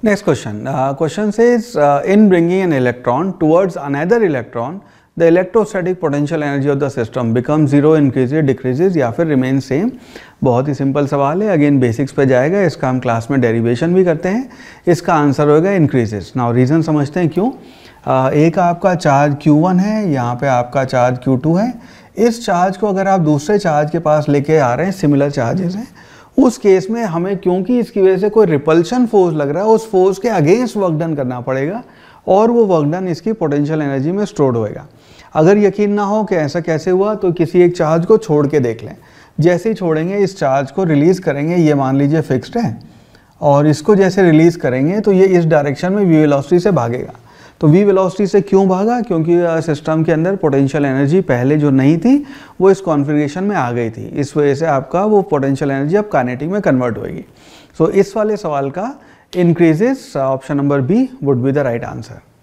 Next question. Uh, question says uh, in bringing an electron towards another electron, the electrostatic potential energy of the system becomes zero, increases, decreases या फिर remains same. बहुत ही simple सवाल है again basics पे जाएगा इसका हम class में डेरिवेशन भी करते हैं इसका आंसर होगा इंक्रीजेस नाउ रीज़न समझते हैं क्यों uh, एक आपका चार्ज Q1 है यहाँ पे आपका चार्ज Q2 है इस चार्ज को अगर आप दूसरे चार्ज के पास लेके आ रहे हैं सिमिलर चार्जेस हैं उस केस में हमें क्योंकि इसकी वजह से कोई रिपल्शन फोर्स लग रहा है उस फोर्स के अगेंस्ट वर्क डन करना पड़ेगा और वो वर्क डन इसकी पोटेंशियल एनर्जी में स्टोर्ड होएगा अगर यकीन ना हो कि ऐसा कैसे हुआ तो किसी एक चार्ज को छोड़ के देख लें जैसे ही छोड़ेंगे इस चार्ज को रिलीज़ करेंगे ये मान लीजिए फिक्स्ड है और इसको जैसे रिलीज़ करेंगे तो ये इस डायरेक्शन में वेलोसिटी से भागेगा तो वी वेलोसिटी से क्यों भागा क्योंकि सिस्टम के अंदर पोटेंशियल एनर्जी पहले जो नहीं थी वो इस कॉन्फ़िगरेशन में आ गई थी इस वजह से आपका वो पोटेंशियल एनर्जी अब कानेटिक में कन्वर्ट होएगी सो so, इस वाले सवाल का increases option number B would be the right answer